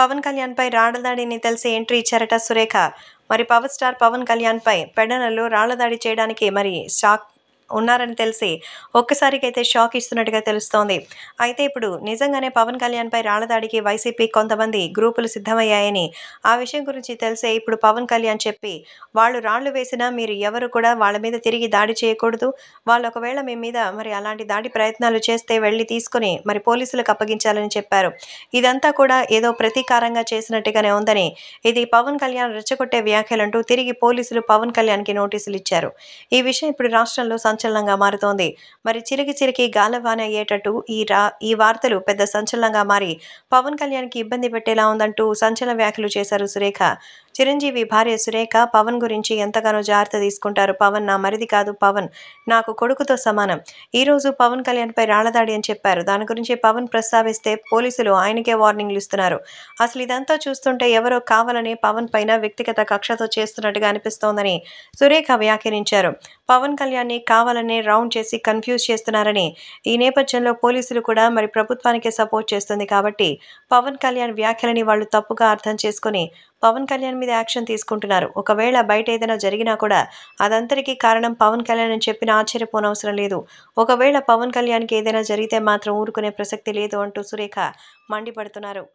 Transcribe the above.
పవన్ కళ్యాణ్పై రాళ్లదాడిని తెలిసి ఎంట్రీ ఇచ్చారట సురేఖ మరి పవర్ స్టార్ పవన్ కళ్యాణ్ పై పెడనలు రాళ్లదాడి చేయడానికి మరి షాక్ ఉన్నారని తెలిసి ఒక్కసారికైతే షాక్ ఇస్తున్నట్టుగా తెలుస్తోంది అయితే ఇప్పుడు నిజంగానే పవన్ కళ్యాణ్పై రాళ్లదాడికి వైసీపీ కొంతమంది గ్రూపులు సిద్ధమయ్యాయని ఆ విషయం గురించి తెలిసే ఇప్పుడు పవన్ కళ్యాణ్ చెప్పి వాళ్ళు రాళ్లు వేసినా మీరు ఎవరు కూడా వాళ్ళ మీద తిరిగి దాడి చేయకూడదు వాళ్ళు ఒకవేళ మీ మీద మరి అలాంటి దాడి ప్రయత్నాలు చేస్తే వెళ్ళి తీసుకుని మరి పోలీసులకు అప్పగించాలని చెప్పారు ఇదంతా కూడా ఏదో ప్రతీకారంగా చేసినట్టుగానే ఉందని ఇది పవన్ కళ్యాణ్ రెచ్చగొట్టే వ్యాఖ్యలంటూ తిరిగి పోలీసులు పవన్ కళ్యాణ్కి నోటీసులు ఇచ్చారు ఈ విషయం ఇప్పుడు రాష్ట్రంలో సంచలనంగా మారుతోంది మరి చిరికి చిరికి గాలవాన అయ్యేటట్టు ఈ రా ఈ వార్తలు పెద్ద సంచలనంగా మారి పవన్ కళ్యాణ్కి ఇబ్బంది పెట్టేలా ఉందంటూ సంచలన వ్యాఖ్యలు చేశారు సురేఖ చిరంజీవి భార్య సురేఖ పవన్ గురించి ఎంతగానో జాగ్రత్త తీసుకుంటారు పవన్ నా మరిది కాదు పవన్ నాకు కొడుకుతో సమానం ఈరోజు పవన్ కళ్యాణ్పై రాళ్లదాడి అని చెప్పారు దాని గురించి పవన్ ప్రస్తావిస్తే పోలీసులు ఆయనకే వార్నింగ్లు ఇస్తున్నారు అసలు ఇదంతా చూస్తుంటే ఎవరో కావాలని పవన్ పైన వ్యక్తిగత కక్షతో చేస్తున్నట్టుగా అనిపిస్తోందని సురేఖ వ్యాఖ్యానించారు పవన్ కళ్యాణ్ని కావాలనే రౌండ్ చేసి కన్ఫ్యూజ్ చేస్తున్నారని ఈ నేపథ్యంలో పోలీసులు కూడా మరి ప్రభుత్వానికే సపోర్ట్ చేస్తుంది కాబట్టి పవన్ కళ్యాణ్ వ్యాఖ్యలని వాళ్ళు తప్పుగా అర్థం చేసుకుని పవన్ కళ్యాణ్ మీద యాక్షన్ తీసుకుంటున్నారు ఒకవేళ బయట ఏదైనా జరిగినా కూడా అదంతరికీ కారణం పవన్ కళ్యాణ్ అని చెప్పిన ఆశ్చర్యపోనవసరం లేదు ఒకవేళ పవన్ కళ్యాణ్కి ఏదైనా జరిగితే మాత్రం ఊరుకునే ప్రసక్తి లేదు అంటూ సురేఖ మండిపడుతున్నారు